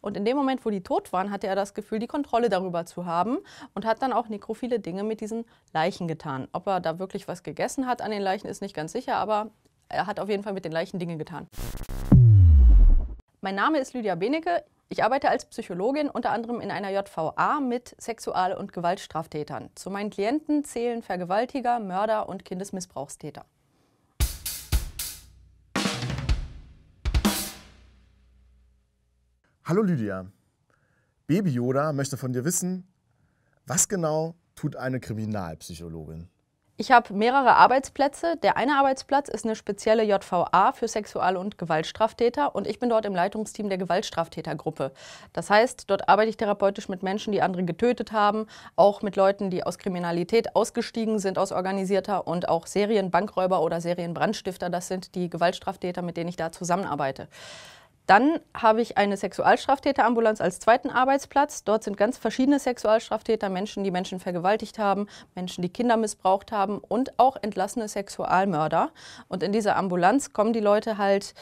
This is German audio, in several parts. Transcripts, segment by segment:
Und in dem Moment, wo die tot waren, hatte er das Gefühl, die Kontrolle darüber zu haben und hat dann auch nekrophile Dinge mit diesen Leichen getan. Ob er da wirklich was gegessen hat an den Leichen, ist nicht ganz sicher, aber er hat auf jeden Fall mit den Leichen Dinge getan. Mein Name ist Lydia Benecke. Ich arbeite als Psychologin unter anderem in einer JVA mit Sexual- und Gewaltstraftätern. Zu meinen Klienten zählen Vergewaltiger, Mörder und Kindesmissbrauchstäter. Hallo Lydia, Baby Yoda möchte von dir wissen, was genau tut eine Kriminalpsychologin? Ich habe mehrere Arbeitsplätze. Der eine Arbeitsplatz ist eine spezielle JVA für Sexual- und Gewaltstraftäter und ich bin dort im Leitungsteam der Gewaltstraftätergruppe. Das heißt, dort arbeite ich therapeutisch mit Menschen, die andere getötet haben, auch mit Leuten, die aus Kriminalität ausgestiegen sind, aus organisierter und auch Serienbankräuber oder Serienbrandstifter. Das sind die Gewaltstraftäter, mit denen ich da zusammenarbeite. Dann habe ich eine Sexualstraftäterambulanz als zweiten Arbeitsplatz. Dort sind ganz verschiedene Sexualstraftäter, Menschen, die Menschen vergewaltigt haben, Menschen, die Kinder missbraucht haben und auch entlassene Sexualmörder. Und in dieser Ambulanz kommen die Leute halt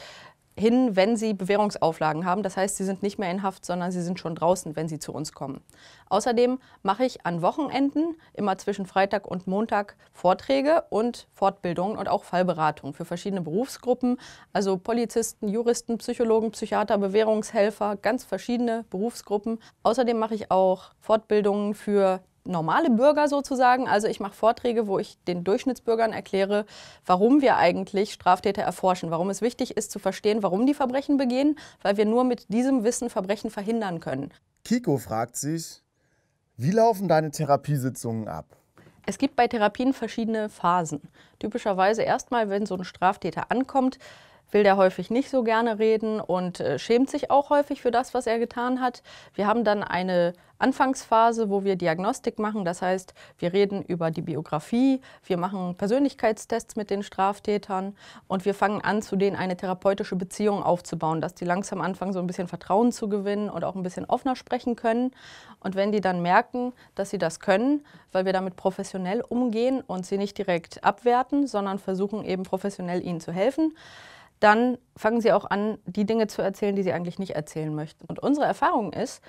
hin, wenn sie Bewährungsauflagen haben. Das heißt, sie sind nicht mehr in Haft, sondern sie sind schon draußen, wenn sie zu uns kommen. Außerdem mache ich an Wochenenden immer zwischen Freitag und Montag Vorträge und Fortbildungen und auch Fallberatung für verschiedene Berufsgruppen, also Polizisten, Juristen, Psychologen, Psychiater, Bewährungshelfer, ganz verschiedene Berufsgruppen. Außerdem mache ich auch Fortbildungen für normale Bürger sozusagen. Also ich mache Vorträge, wo ich den Durchschnittsbürgern erkläre, warum wir eigentlich Straftäter erforschen, warum es wichtig ist zu verstehen, warum die Verbrechen begehen, weil wir nur mit diesem Wissen Verbrechen verhindern können. Kiko fragt sich, wie laufen deine Therapiesitzungen ab? Es gibt bei Therapien verschiedene Phasen. Typischerweise erstmal, wenn so ein Straftäter ankommt, will der häufig nicht so gerne reden und äh, schämt sich auch häufig für das, was er getan hat. Wir haben dann eine Anfangsphase, wo wir Diagnostik machen. Das heißt, wir reden über die Biografie, wir machen Persönlichkeitstests mit den Straftätern und wir fangen an, zu denen eine therapeutische Beziehung aufzubauen, dass die langsam anfangen, so ein bisschen Vertrauen zu gewinnen und auch ein bisschen offener sprechen können. Und wenn die dann merken, dass sie das können, weil wir damit professionell umgehen und sie nicht direkt abwerten, sondern versuchen eben professionell ihnen zu helfen, dann fangen sie auch an, die Dinge zu erzählen, die sie eigentlich nicht erzählen möchten. Und unsere Erfahrung ist,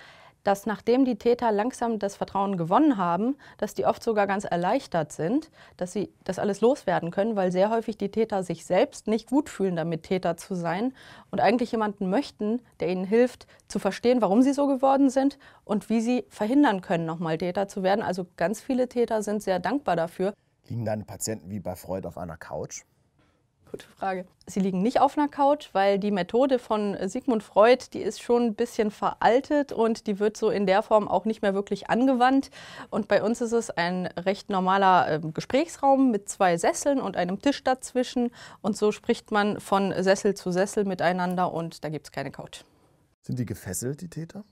dass nachdem die Täter langsam das Vertrauen gewonnen haben, dass die oft sogar ganz erleichtert sind, dass sie das alles loswerden können, weil sehr häufig die Täter sich selbst nicht gut fühlen, damit Täter zu sein und eigentlich jemanden möchten, der ihnen hilft, zu verstehen, warum sie so geworden sind und wie sie verhindern können, nochmal Täter zu werden. Also ganz viele Täter sind sehr dankbar dafür. Liegen deine Patienten wie bei Freud auf einer Couch? Gute Frage. Sie liegen nicht auf einer Couch, weil die Methode von Sigmund Freud, die ist schon ein bisschen veraltet und die wird so in der Form auch nicht mehr wirklich angewandt. Und bei uns ist es ein recht normaler äh, Gesprächsraum mit zwei Sesseln und einem Tisch dazwischen. Und so spricht man von Sessel zu Sessel miteinander und da gibt es keine Couch. Sind die gefesselt, die Täter?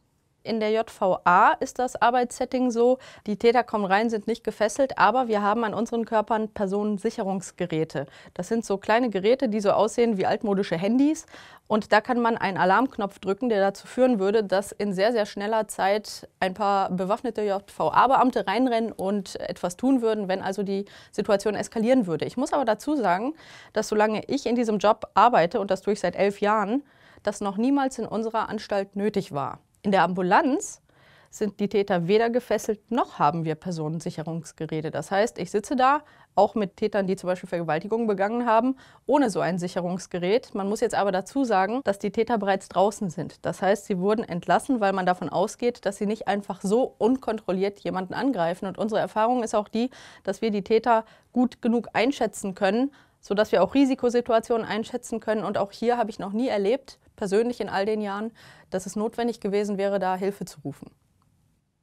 In der JVA ist das Arbeitssetting so, die Täter kommen rein, sind nicht gefesselt, aber wir haben an unseren Körpern Personensicherungsgeräte. Das sind so kleine Geräte, die so aussehen wie altmodische Handys. Und da kann man einen Alarmknopf drücken, der dazu führen würde, dass in sehr, sehr schneller Zeit ein paar bewaffnete JVA-Beamte reinrennen und etwas tun würden, wenn also die Situation eskalieren würde. Ich muss aber dazu sagen, dass solange ich in diesem Job arbeite, und das tue ich seit elf Jahren, das noch niemals in unserer Anstalt nötig war. In der Ambulanz sind die Täter weder gefesselt noch haben wir Personensicherungsgeräte. Das heißt, ich sitze da auch mit Tätern, die zum Beispiel Vergewaltigungen begangen haben, ohne so ein Sicherungsgerät. Man muss jetzt aber dazu sagen, dass die Täter bereits draußen sind. Das heißt, sie wurden entlassen, weil man davon ausgeht, dass sie nicht einfach so unkontrolliert jemanden angreifen. Und unsere Erfahrung ist auch die, dass wir die Täter gut genug einschätzen können, sodass wir auch Risikosituationen einschätzen können. Und auch hier habe ich noch nie erlebt, persönlich in all den Jahren, dass es notwendig gewesen wäre, da Hilfe zu rufen.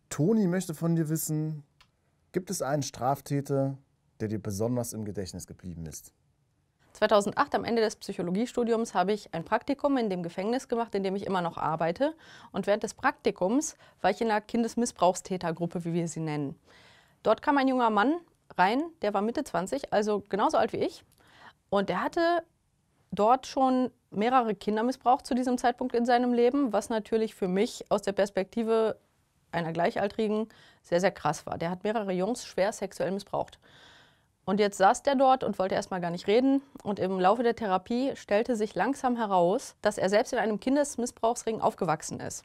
Toni möchte von dir wissen, gibt es einen Straftäter, der dir besonders im Gedächtnis geblieben ist? 2008 am Ende des Psychologiestudiums habe ich ein Praktikum in dem Gefängnis gemacht, in dem ich immer noch arbeite. Und während des Praktikums war ich in einer Kindesmissbrauchstätergruppe, wie wir sie nennen. Dort kam ein junger Mann rein, der war Mitte 20, also genauso alt wie ich. Und der hatte dort schon mehrere Kinder missbraucht zu diesem Zeitpunkt in seinem Leben, was natürlich für mich aus der Perspektive einer Gleichaltrigen sehr, sehr krass war. Der hat mehrere Jungs schwer sexuell missbraucht. Und jetzt saß der dort und wollte erstmal gar nicht reden. Und im Laufe der Therapie stellte sich langsam heraus, dass er selbst in einem Kindesmissbrauchsring aufgewachsen ist.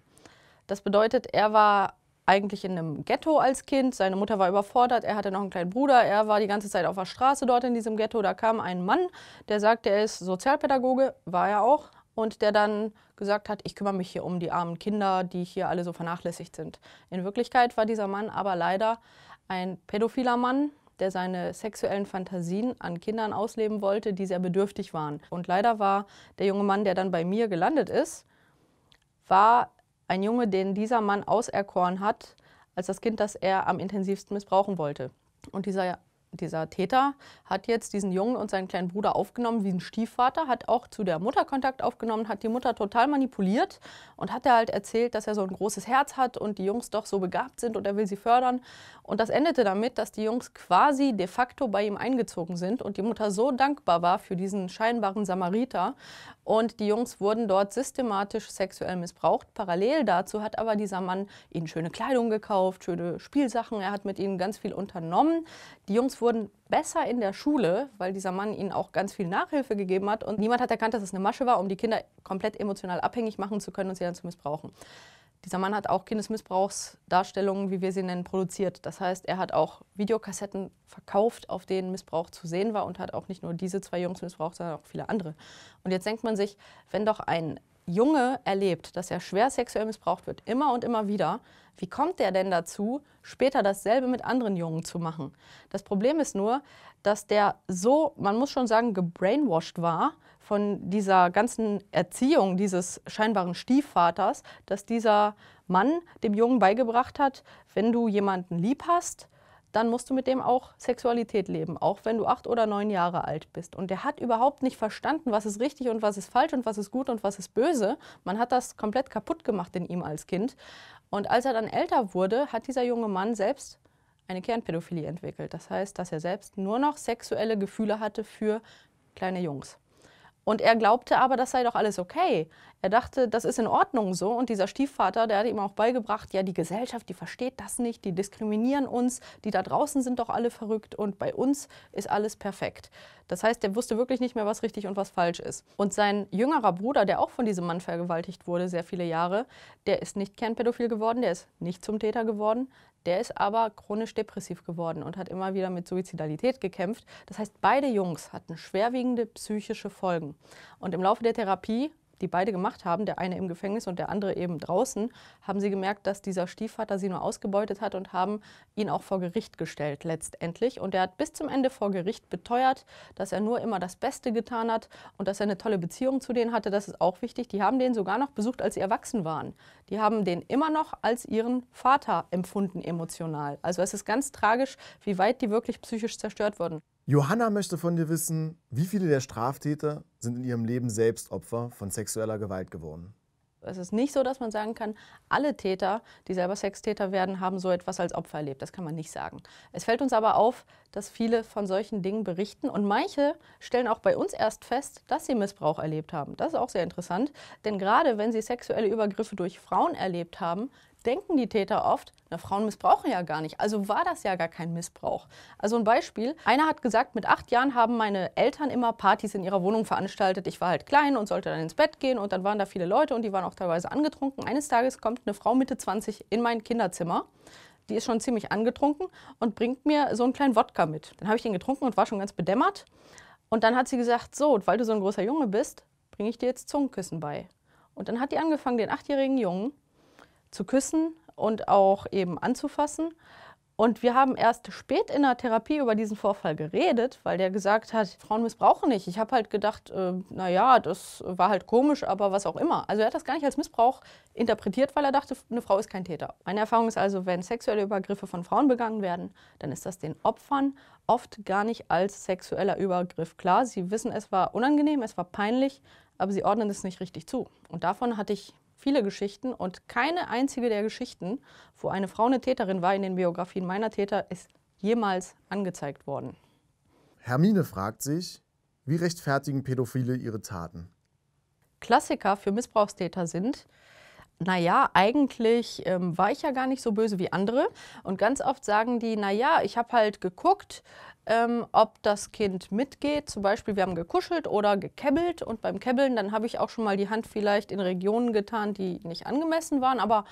Das bedeutet, er war eigentlich in einem Ghetto als Kind. Seine Mutter war überfordert, er hatte noch einen kleinen Bruder, er war die ganze Zeit auf der Straße dort in diesem Ghetto. Da kam ein Mann, der sagte, er ist Sozialpädagoge, war er auch, und der dann gesagt hat, ich kümmere mich hier um die armen Kinder, die hier alle so vernachlässigt sind. In Wirklichkeit war dieser Mann aber leider ein pädophiler Mann, der seine sexuellen Fantasien an Kindern ausleben wollte, die sehr bedürftig waren. Und leider war der junge Mann, der dann bei mir gelandet ist, war ein Junge, den dieser Mann auserkoren hat, als das Kind, das er am intensivsten missbrauchen wollte. Und dieser dieser Täter hat jetzt diesen Jungen und seinen kleinen Bruder aufgenommen wie ein Stiefvater, hat auch zu der Mutter Kontakt aufgenommen, hat die Mutter total manipuliert und hat er halt erzählt, dass er so ein großes Herz hat und die Jungs doch so begabt sind und er will sie fördern. Und das endete damit, dass die Jungs quasi de facto bei ihm eingezogen sind und die Mutter so dankbar war für diesen scheinbaren Samariter. Und die Jungs wurden dort systematisch sexuell missbraucht. Parallel dazu hat aber dieser Mann ihnen schöne Kleidung gekauft, schöne Spielsachen, er hat mit ihnen ganz viel unternommen. Die Jungs und wurden besser in der Schule, weil dieser Mann ihnen auch ganz viel Nachhilfe gegeben hat. Und niemand hat erkannt, dass es eine Masche war, um die Kinder komplett emotional abhängig machen zu können und sie dann zu missbrauchen. Dieser Mann hat auch Kindesmissbrauchsdarstellungen, wie wir sie nennen, produziert. Das heißt, er hat auch Videokassetten verkauft, auf denen Missbrauch zu sehen war und hat auch nicht nur diese zwei Jungs missbraucht, sondern auch viele andere. Und jetzt denkt man sich, wenn doch ein Junge erlebt, dass er schwer sexuell missbraucht wird, immer und immer wieder, wie kommt der denn dazu, später dasselbe mit anderen Jungen zu machen? Das Problem ist nur, dass der so, man muss schon sagen, gebrainwashed war von dieser ganzen Erziehung dieses scheinbaren Stiefvaters, dass dieser Mann dem Jungen beigebracht hat, wenn du jemanden lieb hast, dann musst du mit dem auch Sexualität leben, auch wenn du acht oder neun Jahre alt bist. Und der hat überhaupt nicht verstanden, was ist richtig und was ist falsch und was ist gut und was ist böse. Man hat das komplett kaputt gemacht in ihm als Kind. Und als er dann älter wurde, hat dieser junge Mann selbst eine Kernpädophilie entwickelt. Das heißt, dass er selbst nur noch sexuelle Gefühle hatte für kleine Jungs. Und er glaubte aber, das sei doch alles okay. Er dachte, das ist in Ordnung so. Und dieser Stiefvater, der hat ihm auch beigebracht, ja, die Gesellschaft, die versteht das nicht, die diskriminieren uns, die da draußen sind doch alle verrückt und bei uns ist alles perfekt. Das heißt, er wusste wirklich nicht mehr, was richtig und was falsch ist. Und sein jüngerer Bruder, der auch von diesem Mann vergewaltigt wurde, sehr viele Jahre, der ist nicht kernpädophil geworden, der ist nicht zum Täter geworden, der ist aber chronisch depressiv geworden und hat immer wieder mit Suizidalität gekämpft. Das heißt, beide Jungs hatten schwerwiegende psychische Folgen. Und im Laufe der Therapie die beide gemacht haben, der eine im Gefängnis und der andere eben draußen, haben sie gemerkt, dass dieser Stiefvater sie nur ausgebeutet hat und haben ihn auch vor Gericht gestellt letztendlich. Und er hat bis zum Ende vor Gericht beteuert, dass er nur immer das Beste getan hat und dass er eine tolle Beziehung zu denen hatte. Das ist auch wichtig. Die haben den sogar noch besucht, als sie erwachsen waren. Die haben den immer noch als ihren Vater empfunden emotional. Also es ist ganz tragisch, wie weit die wirklich psychisch zerstört wurden. Johanna möchte von dir wissen, wie viele der Straftäter sind in ihrem Leben selbst Opfer von sexueller Gewalt geworden? Es ist nicht so, dass man sagen kann, alle Täter, die selber Sextäter werden, haben so etwas als Opfer erlebt. Das kann man nicht sagen. Es fällt uns aber auf, dass viele von solchen Dingen berichten und manche stellen auch bei uns erst fest, dass sie Missbrauch erlebt haben. Das ist auch sehr interessant, denn gerade wenn sie sexuelle Übergriffe durch Frauen erlebt haben, denken die Täter oft, na, Frauen missbrauchen ja gar nicht. Also war das ja gar kein Missbrauch. Also ein Beispiel. Einer hat gesagt, mit acht Jahren haben meine Eltern immer Partys in ihrer Wohnung veranstaltet. Ich war halt klein und sollte dann ins Bett gehen und dann waren da viele Leute und die waren auch teilweise angetrunken. Eines Tages kommt eine Frau Mitte 20 in mein Kinderzimmer die ist schon ziemlich angetrunken und bringt mir so einen kleinen Wodka mit. Dann habe ich den getrunken und war schon ganz bedämmert. Und dann hat sie gesagt, so, weil du so ein großer Junge bist, bringe ich dir jetzt Zungenküssen bei. Und dann hat die angefangen, den achtjährigen Jungen zu küssen und auch eben anzufassen. Und wir haben erst spät in der Therapie über diesen Vorfall geredet, weil der gesagt hat, Frauen missbrauchen nicht. Ich habe halt gedacht, äh, naja, das war halt komisch, aber was auch immer. Also er hat das gar nicht als Missbrauch interpretiert, weil er dachte, eine Frau ist kein Täter. Meine Erfahrung ist also, wenn sexuelle Übergriffe von Frauen begangen werden, dann ist das den Opfern oft gar nicht als sexueller Übergriff klar. Sie wissen, es war unangenehm, es war peinlich, aber sie ordnen es nicht richtig zu. Und davon hatte ich viele Geschichten und keine einzige der Geschichten, wo eine Frau eine Täterin war in den Biografien meiner Täter, ist jemals angezeigt worden. Hermine fragt sich, wie rechtfertigen Pädophile ihre Taten? Klassiker für Missbrauchstäter sind naja, eigentlich ähm, war ich ja gar nicht so böse wie andere. Und ganz oft sagen die, naja, ich habe halt geguckt, ähm, ob das Kind mitgeht. Zum Beispiel, wir haben gekuschelt oder gekebbelt. Und beim Kebbeln, dann habe ich auch schon mal die Hand vielleicht in Regionen getan, die nicht angemessen waren. Aber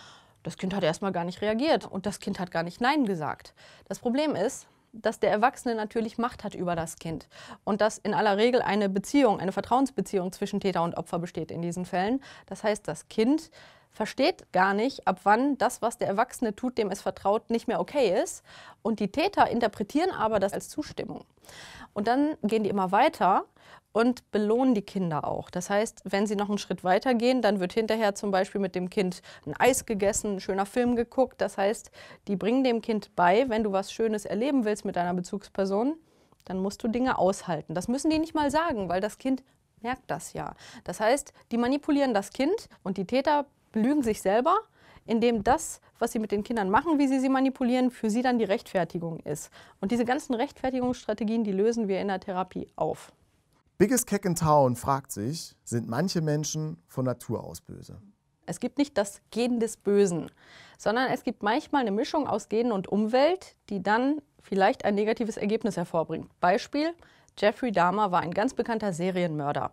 das Kind hat erstmal gar nicht reagiert und das Kind hat gar nicht Nein gesagt. Das Problem ist, dass der Erwachsene natürlich Macht hat über das Kind und dass in aller Regel eine Beziehung, eine Vertrauensbeziehung zwischen Täter und Opfer besteht in diesen Fällen. Das heißt, das Kind versteht gar nicht, ab wann das, was der Erwachsene tut, dem es vertraut, nicht mehr okay ist. Und die Täter interpretieren aber das als Zustimmung. Und dann gehen die immer weiter und belohnen die Kinder auch. Das heißt, wenn sie noch einen Schritt weiter gehen, dann wird hinterher zum Beispiel mit dem Kind ein Eis gegessen, ein schöner Film geguckt. Das heißt, die bringen dem Kind bei, wenn du was Schönes erleben willst mit deiner Bezugsperson, dann musst du Dinge aushalten. Das müssen die nicht mal sagen, weil das Kind merkt das ja. Das heißt, die manipulieren das Kind und die Täter lügen sich selber, indem das, was sie mit den Kindern machen, wie sie sie manipulieren, für sie dann die Rechtfertigung ist. Und diese ganzen Rechtfertigungsstrategien, die lösen wir in der Therapie auf. Biggest Keck in Town fragt sich, sind manche Menschen von Natur aus böse? Es gibt nicht das Gen des Bösen, sondern es gibt manchmal eine Mischung aus Genen und Umwelt, die dann vielleicht ein negatives Ergebnis hervorbringt. Beispiel, Jeffrey Dahmer war ein ganz bekannter Serienmörder.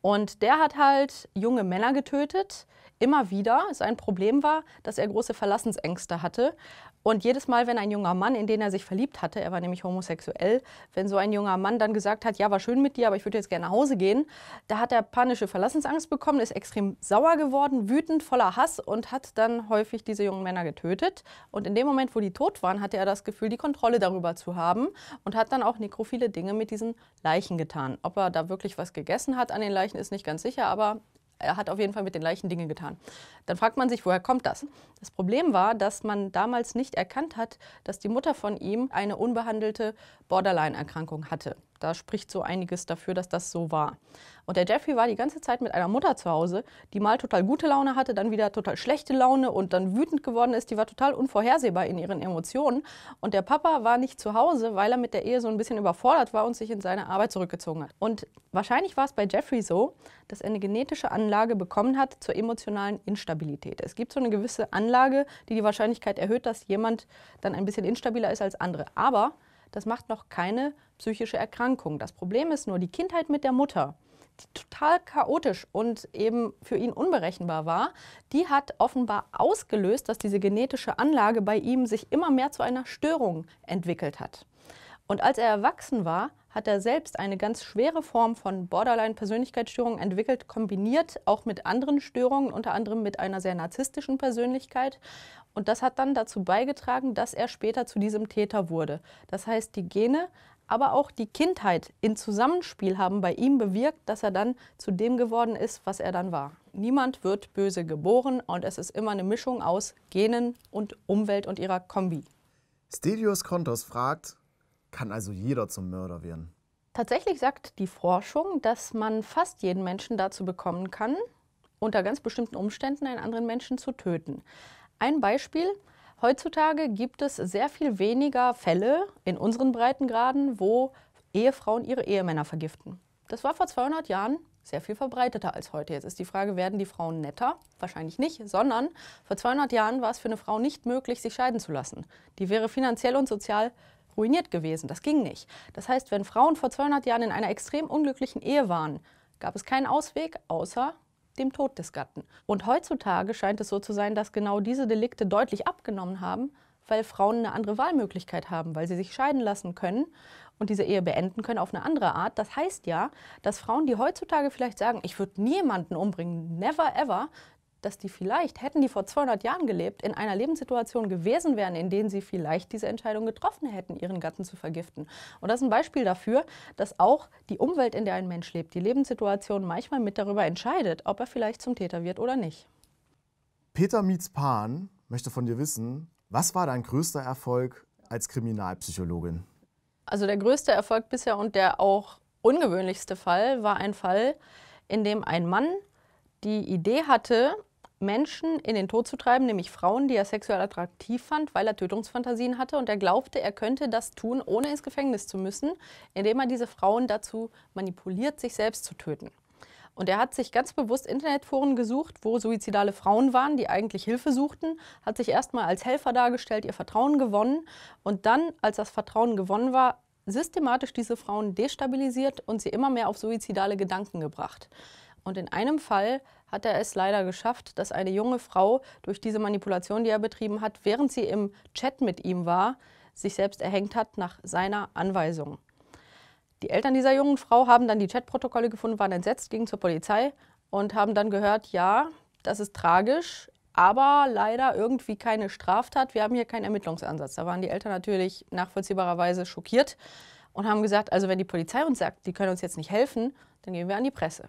Und der hat halt junge Männer getötet, immer wieder sein Problem war, dass er große Verlassensängste hatte. Und jedes Mal, wenn ein junger Mann, in den er sich verliebt hatte, er war nämlich homosexuell, wenn so ein junger Mann dann gesagt hat, ja, war schön mit dir, aber ich würde jetzt gerne nach Hause gehen, da hat er panische Verlassensangst bekommen, ist extrem sauer geworden, wütend, voller Hass und hat dann häufig diese jungen Männer getötet. Und in dem Moment, wo die tot waren, hatte er das Gefühl, die Kontrolle darüber zu haben und hat dann auch nekrophile Dinge mit diesen Leichen getan. Ob er da wirklich was gegessen hat an den Leichen, ist nicht ganz sicher, aber er äh, hat auf jeden Fall mit den Leichen Dinge getan. Dann fragt man sich, woher kommt das? Das Problem war, dass man damals nicht erkannt hat, dass die Mutter von ihm eine unbehandelte Borderline-Erkrankung hatte da spricht so einiges dafür, dass das so war. Und der Jeffrey war die ganze Zeit mit einer Mutter zu Hause, die mal total gute Laune hatte, dann wieder total schlechte Laune und dann wütend geworden ist. Die war total unvorhersehbar in ihren Emotionen. Und der Papa war nicht zu Hause, weil er mit der Ehe so ein bisschen überfordert war und sich in seine Arbeit zurückgezogen hat. Und wahrscheinlich war es bei Jeffrey so, dass er eine genetische Anlage bekommen hat zur emotionalen Instabilität. Es gibt so eine gewisse Anlage, die die Wahrscheinlichkeit erhöht, dass jemand dann ein bisschen instabiler ist als andere. Aber das macht noch keine psychische Erkrankung. Das Problem ist nur die Kindheit mit der Mutter, die total chaotisch und eben für ihn unberechenbar war, die hat offenbar ausgelöst, dass diese genetische Anlage bei ihm sich immer mehr zu einer Störung entwickelt hat. Und als er erwachsen war, hat er selbst eine ganz schwere Form von Borderline-Persönlichkeitsstörung entwickelt, kombiniert auch mit anderen Störungen, unter anderem mit einer sehr narzisstischen Persönlichkeit. Und das hat dann dazu beigetragen, dass er später zu diesem Täter wurde. Das heißt, die Gene aber auch die Kindheit in Zusammenspiel haben bei ihm bewirkt, dass er dann zu dem geworden ist, was er dann war. Niemand wird böse geboren und es ist immer eine Mischung aus Genen und Umwelt und ihrer Kombi. Stelios Kontos fragt, kann also jeder zum Mörder werden? Tatsächlich sagt die Forschung, dass man fast jeden Menschen dazu bekommen kann, unter ganz bestimmten Umständen einen anderen Menschen zu töten. Ein Beispiel, Heutzutage gibt es sehr viel weniger Fälle in unseren Breitengraden, wo Ehefrauen ihre Ehemänner vergiften. Das war vor 200 Jahren sehr viel verbreiteter als heute. Jetzt ist die Frage, werden die Frauen netter? Wahrscheinlich nicht, sondern vor 200 Jahren war es für eine Frau nicht möglich, sich scheiden zu lassen. Die wäre finanziell und sozial ruiniert gewesen. Das ging nicht. Das heißt, wenn Frauen vor 200 Jahren in einer extrem unglücklichen Ehe waren, gab es keinen Ausweg, außer dem Tod des Gatten. Und heutzutage scheint es so zu sein, dass genau diese Delikte deutlich abgenommen haben, weil Frauen eine andere Wahlmöglichkeit haben, weil sie sich scheiden lassen können und diese Ehe beenden können auf eine andere Art. Das heißt ja, dass Frauen, die heutzutage vielleicht sagen, ich würde niemanden umbringen, never ever, dass die vielleicht, hätten die vor 200 Jahren gelebt, in einer Lebenssituation gewesen wären, in denen sie vielleicht diese Entscheidung getroffen hätten, ihren Gatten zu vergiften. Und das ist ein Beispiel dafür, dass auch die Umwelt, in der ein Mensch lebt, die Lebenssituation manchmal mit darüber entscheidet, ob er vielleicht zum Täter wird oder nicht. Peter Mietz-Pan möchte von dir wissen, was war dein größter Erfolg als Kriminalpsychologin? Also der größte Erfolg bisher und der auch ungewöhnlichste Fall war ein Fall, in dem ein Mann die Idee hatte, Menschen in den Tod zu treiben, nämlich Frauen, die er sexuell attraktiv fand, weil er Tötungsfantasien hatte. Und er glaubte, er könnte das tun, ohne ins Gefängnis zu müssen, indem er diese Frauen dazu manipuliert, sich selbst zu töten. Und er hat sich ganz bewusst Internetforen gesucht, wo suizidale Frauen waren, die eigentlich Hilfe suchten, hat sich erstmal als Helfer dargestellt, ihr Vertrauen gewonnen und dann, als das Vertrauen gewonnen war, systematisch diese Frauen destabilisiert und sie immer mehr auf suizidale Gedanken gebracht. Und in einem Fall hat er es leider geschafft, dass eine junge Frau durch diese Manipulation, die er betrieben hat, während sie im Chat mit ihm war, sich selbst erhängt hat nach seiner Anweisung. Die Eltern dieser jungen Frau haben dann die Chatprotokolle gefunden, waren entsetzt, gingen zur Polizei und haben dann gehört, ja, das ist tragisch, aber leider irgendwie keine Straftat. Wir haben hier keinen Ermittlungsansatz. Da waren die Eltern natürlich nachvollziehbarerweise schockiert und haben gesagt, also wenn die Polizei uns sagt, die können uns jetzt nicht helfen, dann gehen wir an die Presse.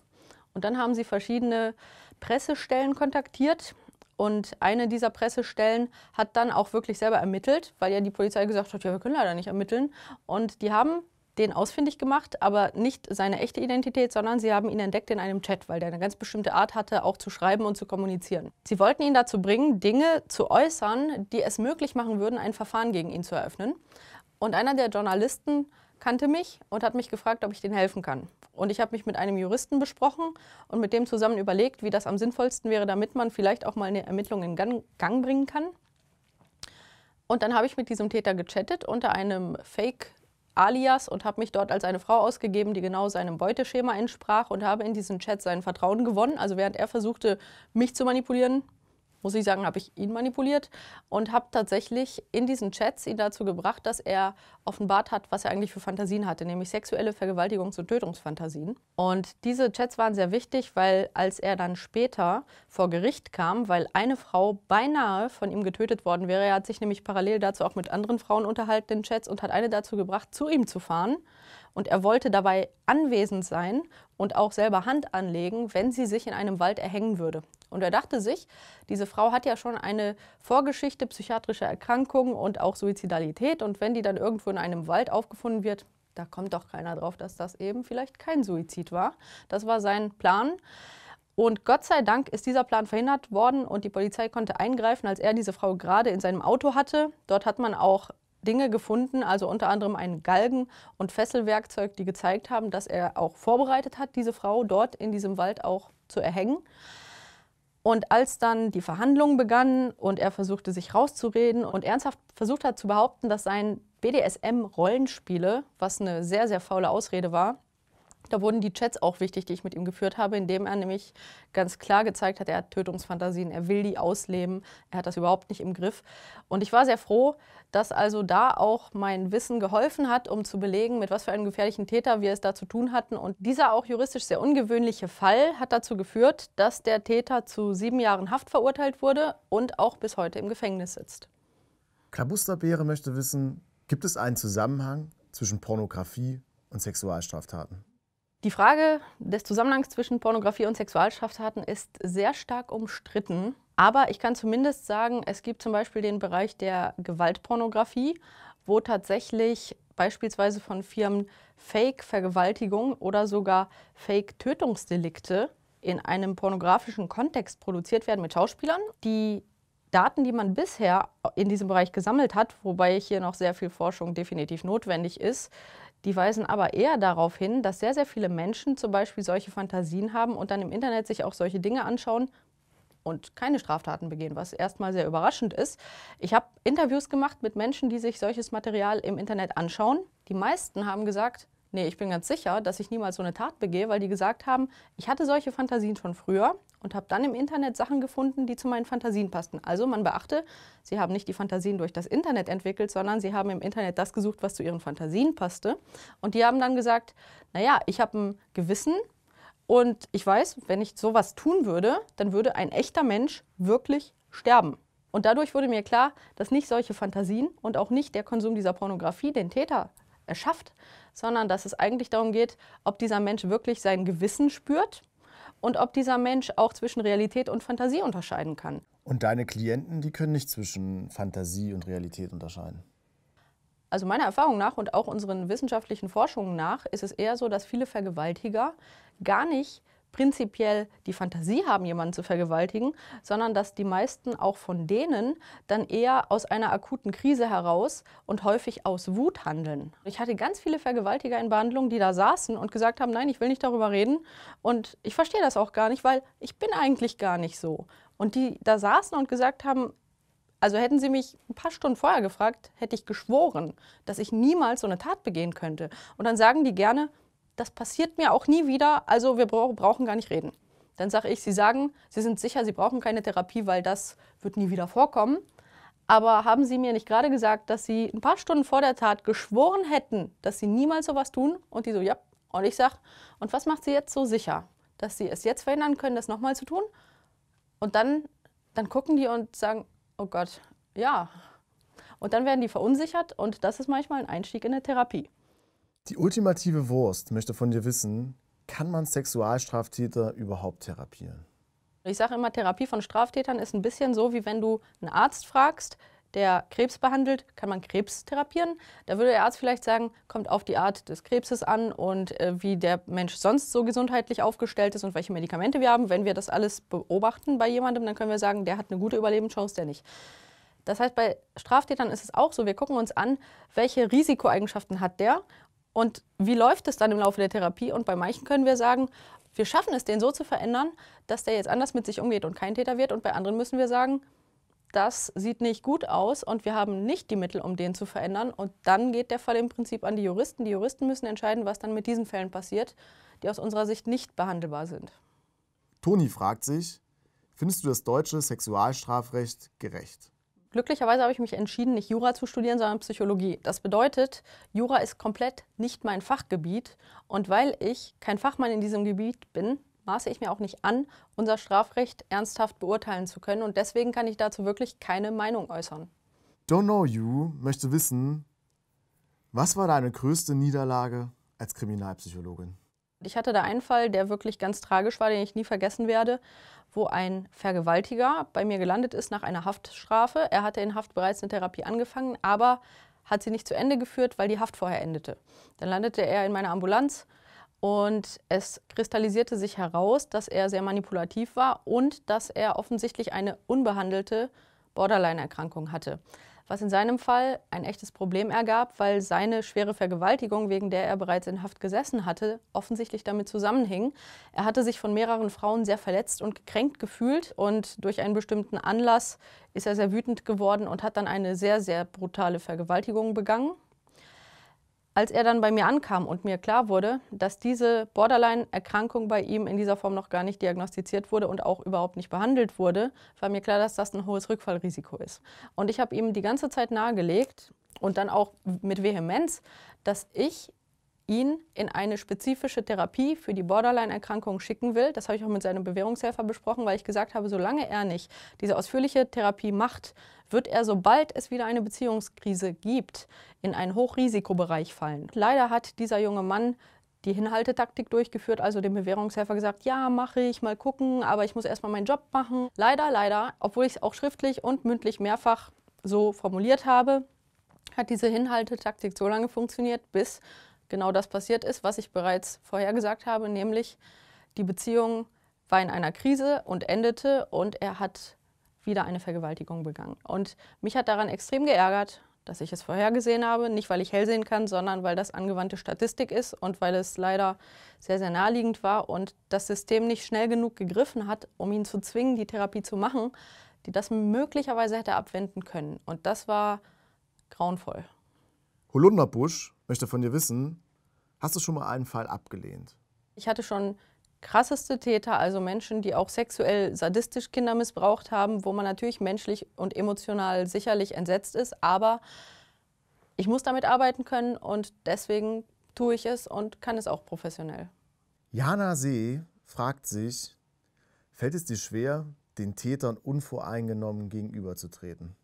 Und dann haben sie verschiedene Pressestellen kontaktiert. Und eine dieser Pressestellen hat dann auch wirklich selber ermittelt, weil ja die Polizei gesagt hat, ja, wir können leider nicht ermitteln. Und die haben den ausfindig gemacht, aber nicht seine echte Identität, sondern sie haben ihn entdeckt in einem Chat, weil der eine ganz bestimmte Art hatte, auch zu schreiben und zu kommunizieren. Sie wollten ihn dazu bringen, Dinge zu äußern, die es möglich machen würden, ein Verfahren gegen ihn zu eröffnen. Und einer der Journalisten kannte mich und hat mich gefragt, ob ich denen helfen kann. Und ich habe mich mit einem Juristen besprochen und mit dem zusammen überlegt, wie das am sinnvollsten wäre, damit man vielleicht auch mal eine Ermittlung in Gang, bringen kann. Und dann habe ich mit diesem Täter gechattet unter einem Fake-Alias und habe mich dort als eine Frau ausgegeben, die genau seinem Beuteschema entsprach und habe in diesen Chat sein Vertrauen gewonnen. Also während er versuchte, mich zu manipulieren, muss ich sagen, habe ich ihn manipuliert und habe tatsächlich in diesen Chats ihn dazu gebracht, dass er offenbart hat, was er eigentlich für Fantasien hatte, nämlich sexuelle Vergewaltigungs- und Tötungsfantasien. Und diese Chats waren sehr wichtig, weil als er dann später vor Gericht kam, weil eine Frau beinahe von ihm getötet worden wäre, er hat sich nämlich parallel dazu auch mit anderen Frauen unterhalten in Chats und hat eine dazu gebracht, zu ihm zu fahren und er wollte dabei anwesend sein und auch selber Hand anlegen, wenn sie sich in einem Wald erhängen würde. Und er dachte sich, diese Frau hat ja schon eine Vorgeschichte psychiatrischer Erkrankungen und auch Suizidalität und wenn die dann irgendwo in einem Wald aufgefunden wird, da kommt doch keiner drauf, dass das eben vielleicht kein Suizid war. Das war sein Plan. Und Gott sei Dank ist dieser Plan verhindert worden und die Polizei konnte eingreifen, als er diese Frau gerade in seinem Auto hatte. Dort hat man auch Dinge gefunden, also unter anderem ein Galgen- und Fesselwerkzeug, die gezeigt haben, dass er auch vorbereitet hat, diese Frau dort in diesem Wald auch zu erhängen. Und als dann die Verhandlungen begannen und er versuchte, sich rauszureden und ernsthaft versucht hat zu behaupten, dass sein BDSM-Rollenspiele, was eine sehr, sehr faule Ausrede war, da wurden die Chats auch wichtig, die ich mit ihm geführt habe, indem er nämlich ganz klar gezeigt hat, er hat Tötungsfantasien, er will die ausleben, er hat das überhaupt nicht im Griff. Und ich war sehr froh, dass also da auch mein Wissen geholfen hat, um zu belegen, mit was für einem gefährlichen Täter wir es da zu tun hatten. Und dieser auch juristisch sehr ungewöhnliche Fall hat dazu geführt, dass der Täter zu sieben Jahren Haft verurteilt wurde und auch bis heute im Gefängnis sitzt. Klabusterbeere möchte wissen, gibt es einen Zusammenhang zwischen Pornografie und Sexualstraftaten? Die Frage des Zusammenhangs zwischen Pornografie und Sexualstraftaten ist sehr stark umstritten. Aber ich kann zumindest sagen, es gibt zum Beispiel den Bereich der Gewaltpornografie, wo tatsächlich beispielsweise von Firmen Fake-Vergewaltigung oder sogar Fake-Tötungsdelikte in einem pornografischen Kontext produziert werden mit Schauspielern. Die Daten, die man bisher in diesem Bereich gesammelt hat, wobei hier noch sehr viel Forschung definitiv notwendig ist, die weisen aber eher darauf hin, dass sehr, sehr viele Menschen zum Beispiel solche Fantasien haben und dann im Internet sich auch solche Dinge anschauen und keine Straftaten begehen, was erstmal sehr überraschend ist. Ich habe Interviews gemacht mit Menschen, die sich solches Material im Internet anschauen. Die meisten haben gesagt, nee, ich bin ganz sicher, dass ich niemals so eine Tat begehe, weil die gesagt haben, ich hatte solche Fantasien schon früher und habe dann im Internet Sachen gefunden, die zu meinen Fantasien passten. Also man beachte, sie haben nicht die Fantasien durch das Internet entwickelt, sondern sie haben im Internet das gesucht, was zu ihren Fantasien passte. Und die haben dann gesagt, naja, ich habe ein Gewissen, und ich weiß, wenn ich sowas tun würde, dann würde ein echter Mensch wirklich sterben. Und dadurch wurde mir klar, dass nicht solche Fantasien und auch nicht der Konsum dieser Pornografie den Täter erschafft, sondern dass es eigentlich darum geht, ob dieser Mensch wirklich sein Gewissen spürt und ob dieser Mensch auch zwischen Realität und Fantasie unterscheiden kann. Und deine Klienten, die können nicht zwischen Fantasie und Realität unterscheiden. Also meiner Erfahrung nach und auch unseren wissenschaftlichen Forschungen nach ist es eher so, dass viele Vergewaltiger gar nicht prinzipiell die Fantasie haben, jemanden zu vergewaltigen, sondern dass die meisten auch von denen dann eher aus einer akuten Krise heraus und häufig aus Wut handeln. Ich hatte ganz viele Vergewaltiger in Behandlung, die da saßen und gesagt haben, nein, ich will nicht darüber reden und ich verstehe das auch gar nicht, weil ich bin eigentlich gar nicht so. Und die da saßen und gesagt haben, also hätten Sie mich ein paar Stunden vorher gefragt, hätte ich geschworen, dass ich niemals so eine Tat begehen könnte. Und dann sagen die gerne, das passiert mir auch nie wieder, also wir brauchen gar nicht reden. Dann sage ich, Sie sagen, Sie sind sicher, Sie brauchen keine Therapie, weil das wird nie wieder vorkommen. Aber haben Sie mir nicht gerade gesagt, dass Sie ein paar Stunden vor der Tat geschworen hätten, dass Sie niemals sowas tun? Und die so, ja. Und ich sage, und was macht Sie jetzt so sicher, dass Sie es jetzt verhindern können, das nochmal zu tun? Und dann, dann gucken die und sagen, oh Gott, ja. Und dann werden die verunsichert und das ist manchmal ein Einstieg in eine Therapie. Die ultimative Wurst möchte von dir wissen, kann man Sexualstraftäter überhaupt therapieren? Ich sage immer, Therapie von Straftätern ist ein bisschen so, wie wenn du einen Arzt fragst, der Krebs behandelt, kann man Krebs therapieren? Da würde der Arzt vielleicht sagen, kommt auf die Art des Krebses an und äh, wie der Mensch sonst so gesundheitlich aufgestellt ist und welche Medikamente wir haben. Wenn wir das alles beobachten bei jemandem, dann können wir sagen, der hat eine gute Überlebenschance, der nicht. Das heißt, bei Straftätern ist es auch so, wir gucken uns an, welche Risikoeigenschaften hat der und wie läuft es dann im Laufe der Therapie? Und bei manchen können wir sagen, wir schaffen es, den so zu verändern, dass der jetzt anders mit sich umgeht und kein Täter wird. Und bei anderen müssen wir sagen, das sieht nicht gut aus und wir haben nicht die Mittel, um den zu verändern. Und dann geht der Fall im Prinzip an die Juristen. Die Juristen müssen entscheiden, was dann mit diesen Fällen passiert, die aus unserer Sicht nicht behandelbar sind. Toni fragt sich, findest du das deutsche Sexualstrafrecht gerecht? Glücklicherweise habe ich mich entschieden, nicht Jura zu studieren, sondern Psychologie. Das bedeutet, Jura ist komplett nicht mein Fachgebiet. Und weil ich kein Fachmann in diesem Gebiet bin, maße ich mir auch nicht an, unser Strafrecht ernsthaft beurteilen zu können. Und deswegen kann ich dazu wirklich keine Meinung äußern. Don't Know You möchte wissen, was war deine größte Niederlage als Kriminalpsychologin? Ich hatte da einen Fall, der wirklich ganz tragisch war, den ich nie vergessen werde, wo ein Vergewaltiger bei mir gelandet ist nach einer Haftstrafe. Er hatte in Haft bereits eine Therapie angefangen, aber hat sie nicht zu Ende geführt, weil die Haft vorher endete. Dann landete er in meiner Ambulanz und es kristallisierte sich heraus, dass er sehr manipulativ war und dass er offensichtlich eine unbehandelte Borderline-Erkrankung hatte was in seinem Fall ein echtes Problem ergab, weil seine schwere Vergewaltigung, wegen der er bereits in Haft gesessen hatte, offensichtlich damit zusammenhing. Er hatte sich von mehreren Frauen sehr verletzt und gekränkt gefühlt und durch einen bestimmten Anlass ist er sehr wütend geworden und hat dann eine sehr, sehr brutale Vergewaltigung begangen. Als er dann bei mir ankam und mir klar wurde, dass diese Borderline-Erkrankung bei ihm in dieser Form noch gar nicht diagnostiziert wurde und auch überhaupt nicht behandelt wurde, war mir klar, dass das ein hohes Rückfallrisiko ist. Und ich habe ihm die ganze Zeit nahegelegt und dann auch mit Vehemenz, dass ich ihn in eine spezifische Therapie für die Borderline-Erkrankung schicken will. Das habe ich auch mit seinem Bewährungshelfer besprochen, weil ich gesagt habe, solange er nicht diese ausführliche Therapie macht, wird er, sobald es wieder eine Beziehungskrise gibt, in einen Hochrisikobereich fallen. Leider hat dieser junge Mann die Hinhaltetaktik durchgeführt, also dem Bewährungshelfer gesagt, ja, mache ich, mal gucken, aber ich muss erstmal meinen Job machen. Leider, leider, obwohl ich es auch schriftlich und mündlich mehrfach so formuliert habe, hat diese Hinhaltetaktik so lange funktioniert, bis genau das passiert ist, was ich bereits vorher gesagt habe, nämlich die Beziehung war in einer Krise und endete und er hat wieder eine Vergewaltigung begangen. Und mich hat daran extrem geärgert, dass ich es vorhergesehen habe. Nicht, weil ich hell sehen kann, sondern weil das angewandte Statistik ist und weil es leider sehr, sehr naheliegend war und das System nicht schnell genug gegriffen hat, um ihn zu zwingen, die Therapie zu machen, die das möglicherweise hätte abwenden können. Und das war grauenvoll. Holunderbusch möchte von dir wissen, hast du schon mal einen Fall abgelehnt? Ich hatte schon krasseste Täter, also Menschen, die auch sexuell sadistisch Kinder missbraucht haben, wo man natürlich menschlich und emotional sicherlich entsetzt ist, aber ich muss damit arbeiten können und deswegen tue ich es und kann es auch professionell. Jana See fragt sich, fällt es dir schwer, den Tätern unvoreingenommen gegenüberzutreten?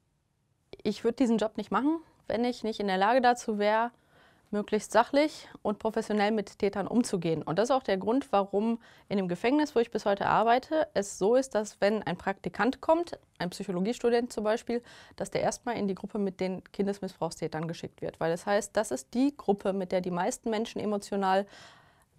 Ich würde diesen Job nicht machen, wenn ich nicht in der Lage dazu wäre, möglichst sachlich und professionell mit Tätern umzugehen. Und das ist auch der Grund, warum in dem Gefängnis, wo ich bis heute arbeite, es so ist, dass wenn ein Praktikant kommt, ein Psychologiestudent zum Beispiel, dass der erstmal in die Gruppe mit den Kindesmissbrauchstätern geschickt wird. Weil das heißt, das ist die Gruppe, mit der die meisten Menschen emotional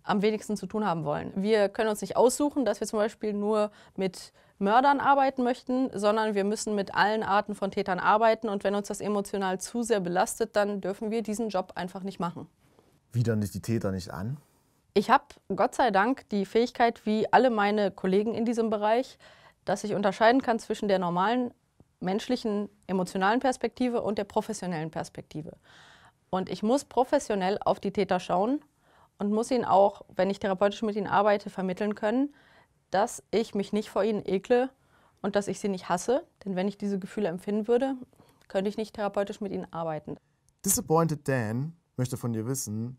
am wenigsten zu tun haben wollen. Wir können uns nicht aussuchen, dass wir zum Beispiel nur mit Mördern arbeiten möchten, sondern wir müssen mit allen Arten von Tätern arbeiten. Und wenn uns das emotional zu sehr belastet, dann dürfen wir diesen Job einfach nicht machen. Widern dich die Täter nicht an? Ich habe Gott sei Dank die Fähigkeit, wie alle meine Kollegen in diesem Bereich, dass ich unterscheiden kann zwischen der normalen menschlichen, emotionalen Perspektive und der professionellen Perspektive. Und ich muss professionell auf die Täter schauen und muss ihnen auch, wenn ich therapeutisch mit ihnen arbeite, vermitteln können, dass ich mich nicht vor ihnen ekle und dass ich sie nicht hasse. Denn wenn ich diese Gefühle empfinden würde, könnte ich nicht therapeutisch mit ihnen arbeiten. Disappointed Dan möchte von dir wissen,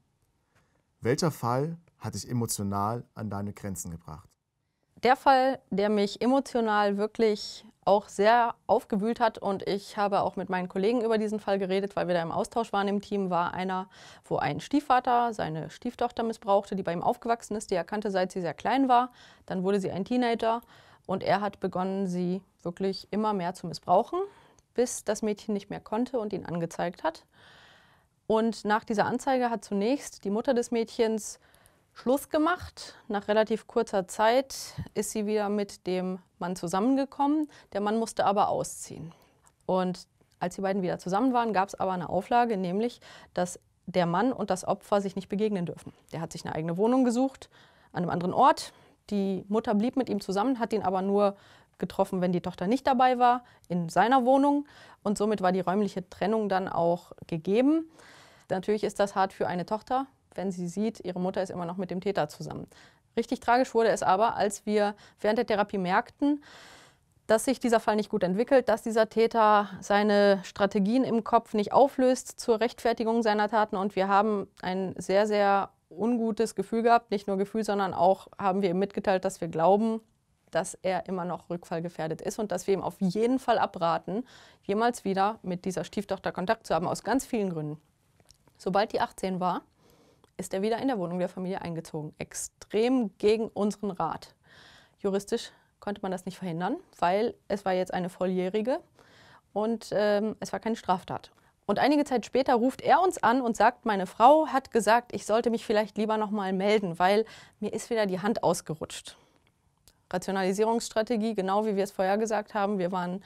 welcher Fall hat dich emotional an deine Grenzen gebracht? Der Fall, der mich emotional wirklich auch sehr aufgewühlt hat. Und ich habe auch mit meinen Kollegen über diesen Fall geredet, weil wir da im Austausch waren im Team. War einer, wo ein Stiefvater seine Stieftochter missbrauchte, die bei ihm aufgewachsen ist. Die er kannte, seit sie sehr klein war. Dann wurde sie ein Teenager und er hat begonnen, sie wirklich immer mehr zu missbrauchen, bis das Mädchen nicht mehr konnte und ihn angezeigt hat. Und nach dieser Anzeige hat zunächst die Mutter des Mädchens Schluss gemacht. Nach relativ kurzer Zeit ist sie wieder mit dem Mann zusammengekommen. Der Mann musste aber ausziehen. Und als die beiden wieder zusammen waren, gab es aber eine Auflage, nämlich, dass der Mann und das Opfer sich nicht begegnen dürfen. Der hat sich eine eigene Wohnung gesucht, an einem anderen Ort. Die Mutter blieb mit ihm zusammen, hat ihn aber nur getroffen, wenn die Tochter nicht dabei war, in seiner Wohnung. Und somit war die räumliche Trennung dann auch gegeben. Natürlich ist das hart für eine Tochter, wenn sie sieht, ihre Mutter ist immer noch mit dem Täter zusammen. Richtig tragisch wurde es aber, als wir während der Therapie merkten, dass sich dieser Fall nicht gut entwickelt, dass dieser Täter seine Strategien im Kopf nicht auflöst zur Rechtfertigung seiner Taten. Und wir haben ein sehr, sehr ungutes Gefühl gehabt. Nicht nur Gefühl, sondern auch haben wir ihm mitgeteilt, dass wir glauben, dass er immer noch rückfallgefährdet ist und dass wir ihm auf jeden Fall abraten, jemals wieder mit dieser Stieftochter Kontakt zu haben, aus ganz vielen Gründen. Sobald die 18 war, ist er wieder in der Wohnung der Familie eingezogen. Extrem gegen unseren Rat. Juristisch konnte man das nicht verhindern, weil es war jetzt eine Volljährige und ähm, es war keine Straftat. Und einige Zeit später ruft er uns an und sagt, meine Frau hat gesagt, ich sollte mich vielleicht lieber nochmal melden, weil mir ist wieder die Hand ausgerutscht. Rationalisierungsstrategie, genau wie wir es vorher gesagt haben. Wir waren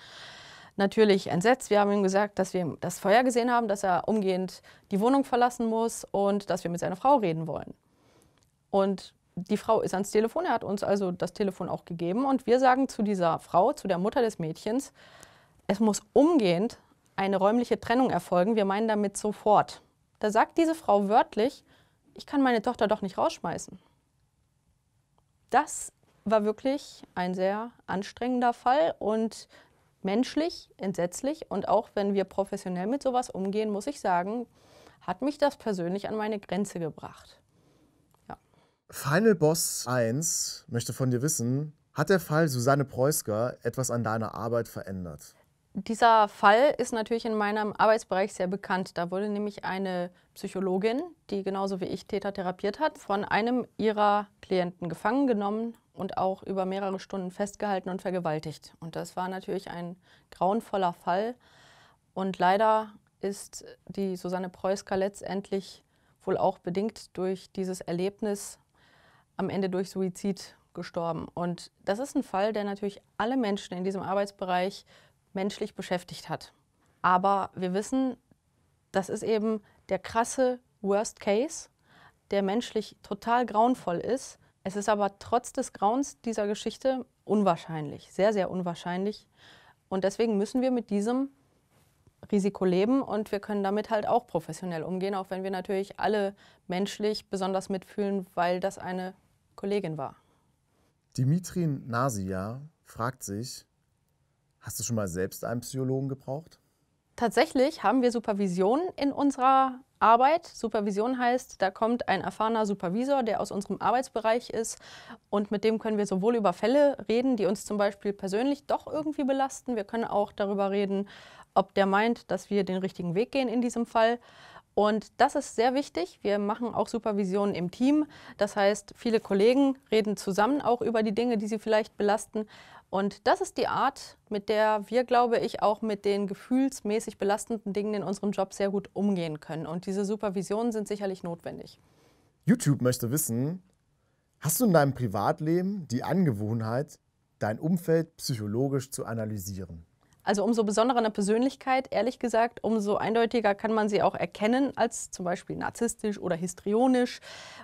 natürlich entsetzt. Wir haben ihm gesagt, dass wir das Feuer gesehen haben, dass er umgehend die Wohnung verlassen muss und dass wir mit seiner Frau reden wollen. Und die Frau ist ans Telefon, er hat uns also das Telefon auch gegeben und wir sagen zu dieser Frau, zu der Mutter des Mädchens, es muss umgehend eine räumliche Trennung erfolgen, wir meinen damit sofort. Da sagt diese Frau wörtlich, ich kann meine Tochter doch nicht rausschmeißen. Das war wirklich ein sehr anstrengender Fall und menschlich, entsetzlich und auch wenn wir professionell mit sowas umgehen, muss ich sagen, hat mich das persönlich an meine Grenze gebracht. Ja. Final Boss 1 möchte von dir wissen, hat der Fall Susanne Preusker etwas an deiner Arbeit verändert? Dieser Fall ist natürlich in meinem Arbeitsbereich sehr bekannt. Da wurde nämlich eine Psychologin, die genauso wie ich Täter therapiert hat, von einem ihrer Klienten gefangen genommen und auch über mehrere Stunden festgehalten und vergewaltigt. Und das war natürlich ein grauenvoller Fall. Und leider ist die Susanne Preusker letztendlich wohl auch bedingt durch dieses Erlebnis am Ende durch Suizid gestorben. Und das ist ein Fall, der natürlich alle Menschen in diesem Arbeitsbereich menschlich beschäftigt hat. Aber wir wissen, das ist eben der krasse Worst Case, der menschlich total grauenvoll ist es ist aber trotz des Grauens dieser Geschichte unwahrscheinlich, sehr, sehr unwahrscheinlich. Und deswegen müssen wir mit diesem Risiko leben und wir können damit halt auch professionell umgehen, auch wenn wir natürlich alle menschlich besonders mitfühlen, weil das eine Kollegin war. Dimitrin Nasia fragt sich, hast du schon mal selbst einen Psychologen gebraucht? Tatsächlich haben wir Supervision in unserer Arbeit. Supervision heißt, da kommt ein erfahrener Supervisor, der aus unserem Arbeitsbereich ist und mit dem können wir sowohl über Fälle reden, die uns zum Beispiel persönlich doch irgendwie belasten. Wir können auch darüber reden, ob der meint, dass wir den richtigen Weg gehen in diesem Fall. Und das ist sehr wichtig. Wir machen auch Supervision im Team. Das heißt, viele Kollegen reden zusammen auch über die Dinge, die sie vielleicht belasten. Und das ist die Art, mit der wir, glaube ich, auch mit den gefühlsmäßig belastenden Dingen in unserem Job sehr gut umgehen können. Und diese Supervisionen sind sicherlich notwendig. YouTube möchte wissen, hast du in deinem Privatleben die Angewohnheit, dein Umfeld psychologisch zu analysieren? Also umso besonderer eine Persönlichkeit, ehrlich gesagt, umso eindeutiger kann man sie auch erkennen als zum Beispiel narzisstisch oder histrionisch.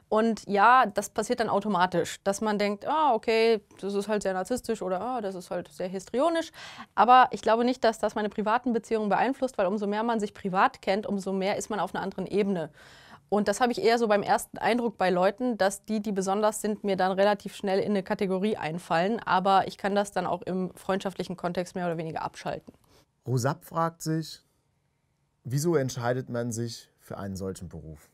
Und ja, das passiert dann automatisch, dass man denkt, ah, okay, das ist halt sehr narzisstisch oder ah, das ist halt sehr histrionisch. Aber ich glaube nicht, dass das meine privaten Beziehungen beeinflusst, weil umso mehr man sich privat kennt, umso mehr ist man auf einer anderen Ebene. Und das habe ich eher so beim ersten Eindruck bei Leuten, dass die, die besonders sind, mir dann relativ schnell in eine Kategorie einfallen. Aber ich kann das dann auch im freundschaftlichen Kontext mehr oder weniger abschalten. Rosab fragt sich, wieso entscheidet man sich für einen solchen Beruf?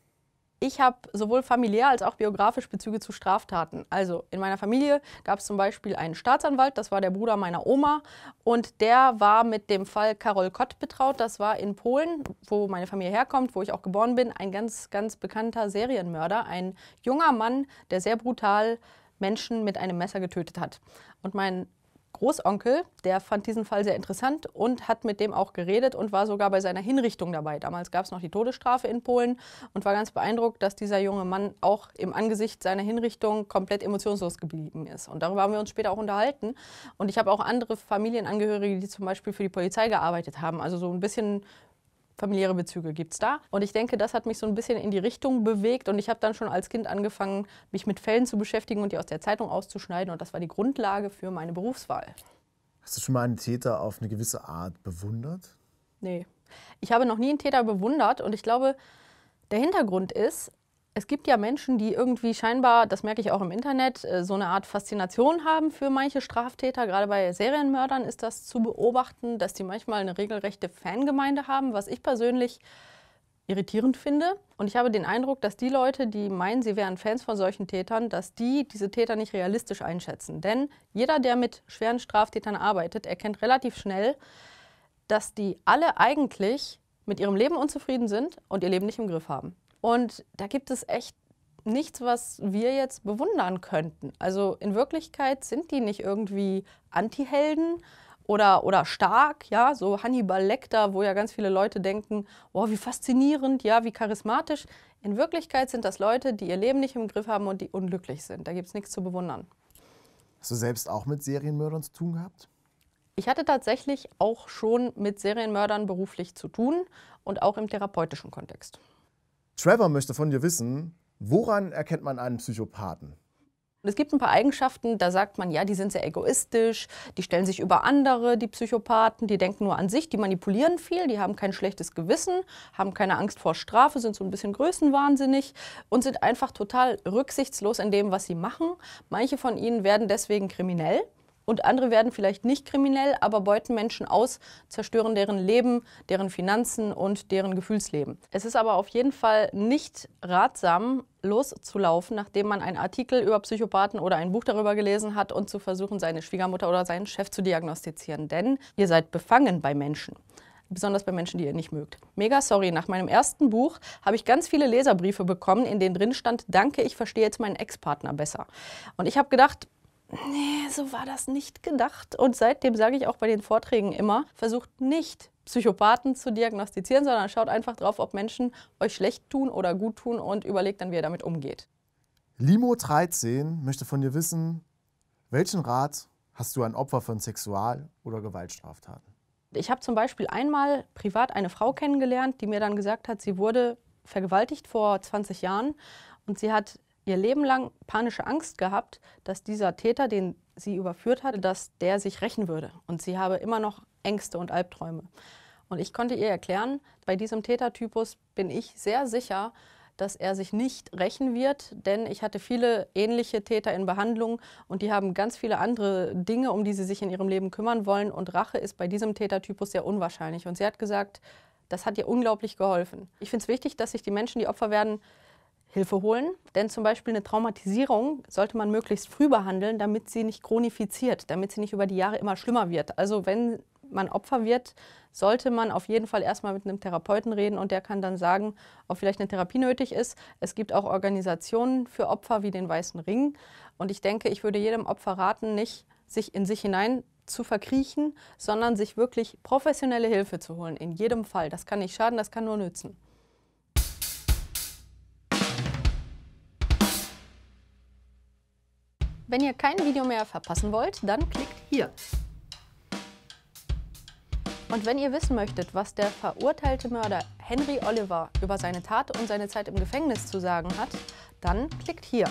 Ich habe sowohl familiär als auch biografisch Bezüge zu Straftaten. Also in meiner Familie gab es zum Beispiel einen Staatsanwalt, das war der Bruder meiner Oma und der war mit dem Fall Karol Kott betraut. Das war in Polen, wo meine Familie herkommt, wo ich auch geboren bin, ein ganz, ganz bekannter Serienmörder, ein junger Mann, der sehr brutal Menschen mit einem Messer getötet hat. Und mein Großonkel, der fand diesen Fall sehr interessant und hat mit dem auch geredet und war sogar bei seiner Hinrichtung dabei. Damals gab es noch die Todesstrafe in Polen und war ganz beeindruckt, dass dieser junge Mann auch im Angesicht seiner Hinrichtung komplett emotionslos geblieben ist. Und darüber haben wir uns später auch unterhalten. Und ich habe auch andere Familienangehörige, die zum Beispiel für die Polizei gearbeitet haben, also so ein bisschen familiäre Bezüge gibt es da. Und ich denke, das hat mich so ein bisschen in die Richtung bewegt. Und ich habe dann schon als Kind angefangen, mich mit Fällen zu beschäftigen und die aus der Zeitung auszuschneiden. Und das war die Grundlage für meine Berufswahl. Hast du schon mal einen Täter auf eine gewisse Art bewundert? Nee. Ich habe noch nie einen Täter bewundert. Und ich glaube, der Hintergrund ist, es gibt ja Menschen, die irgendwie scheinbar, das merke ich auch im Internet, äh, so eine Art Faszination haben für manche Straftäter. Gerade bei Serienmördern ist das zu beobachten, dass die manchmal eine regelrechte Fangemeinde haben, was ich persönlich irritierend finde. Und ich habe den Eindruck, dass die Leute, die meinen, sie wären Fans von solchen Tätern, dass die diese Täter nicht realistisch einschätzen. Denn jeder, der mit schweren Straftätern arbeitet, erkennt relativ schnell, dass die alle eigentlich mit ihrem Leben unzufrieden sind und ihr Leben nicht im Griff haben. Und da gibt es echt nichts, was wir jetzt bewundern könnten. Also in Wirklichkeit sind die nicht irgendwie Antihelden oder, oder stark, ja, so Hannibal Lecter, wo ja ganz viele Leute denken, wow, wie faszinierend, ja, wie charismatisch. In Wirklichkeit sind das Leute, die ihr Leben nicht im Griff haben und die unglücklich sind. Da gibt es nichts zu bewundern. Hast du selbst auch mit Serienmördern zu tun gehabt? Ich hatte tatsächlich auch schon mit Serienmördern beruflich zu tun und auch im therapeutischen Kontext. Trevor möchte von dir wissen, woran erkennt man einen Psychopathen? Es gibt ein paar Eigenschaften, da sagt man, ja, die sind sehr egoistisch, die stellen sich über andere, die Psychopathen, die denken nur an sich, die manipulieren viel, die haben kein schlechtes Gewissen, haben keine Angst vor Strafe, sind so ein bisschen größenwahnsinnig und sind einfach total rücksichtslos in dem, was sie machen. Manche von ihnen werden deswegen kriminell und andere werden vielleicht nicht kriminell, aber beuten Menschen aus, zerstören deren Leben, deren Finanzen und deren Gefühlsleben. Es ist aber auf jeden Fall nicht ratsam, loszulaufen, nachdem man einen Artikel über Psychopathen oder ein Buch darüber gelesen hat und zu versuchen, seine Schwiegermutter oder seinen Chef zu diagnostizieren. Denn ihr seid befangen bei Menschen besonders bei Menschen, die ihr nicht mögt. Mega sorry, nach meinem ersten Buch habe ich ganz viele Leserbriefe bekommen, in denen drin stand, danke, ich verstehe jetzt meinen Ex-Partner besser. Und ich habe gedacht, nee, so war das nicht gedacht. Und seitdem sage ich auch bei den Vorträgen immer, versucht nicht Psychopathen zu diagnostizieren, sondern schaut einfach drauf, ob Menschen euch schlecht tun oder gut tun und überlegt dann, wie ihr damit umgeht. Limo13 möchte von dir wissen, welchen Rat hast du an Opfer von Sexual- oder Gewaltstraftaten? Ich habe zum Beispiel einmal privat eine Frau kennengelernt, die mir dann gesagt hat, sie wurde vergewaltigt vor 20 Jahren und sie hat ihr Leben lang panische Angst gehabt, dass dieser Täter, den sie überführt hatte, dass der sich rächen würde. Und sie habe immer noch Ängste und Albträume. Und ich konnte ihr erklären, bei diesem Tätertypus bin ich sehr sicher, dass er sich nicht rächen wird, denn ich hatte viele ähnliche Täter in Behandlung und die haben ganz viele andere Dinge, um die sie sich in ihrem Leben kümmern wollen und Rache ist bei diesem Tätertypus sehr unwahrscheinlich. Und sie hat gesagt, das hat ihr unglaublich geholfen. Ich finde es wichtig, dass sich die Menschen, die Opfer werden, Hilfe holen. Denn zum Beispiel eine Traumatisierung sollte man möglichst früh behandeln, damit sie nicht chronifiziert, damit sie nicht über die Jahre immer schlimmer wird. Also wenn man Opfer wird, sollte man auf jeden Fall erstmal mit einem Therapeuten reden und der kann dann sagen, ob vielleicht eine Therapie nötig ist. Es gibt auch Organisationen für Opfer wie den Weißen Ring. Und ich denke, ich würde jedem Opfer raten, nicht sich in sich hinein zu verkriechen, sondern sich wirklich professionelle Hilfe zu holen. In jedem Fall. Das kann nicht schaden, das kann nur nützen. Wenn ihr kein Video mehr verpassen wollt, dann klickt hier. Und wenn ihr wissen möchtet, was der verurteilte Mörder Henry Oliver über seine Tat und seine Zeit im Gefängnis zu sagen hat, dann klickt hier.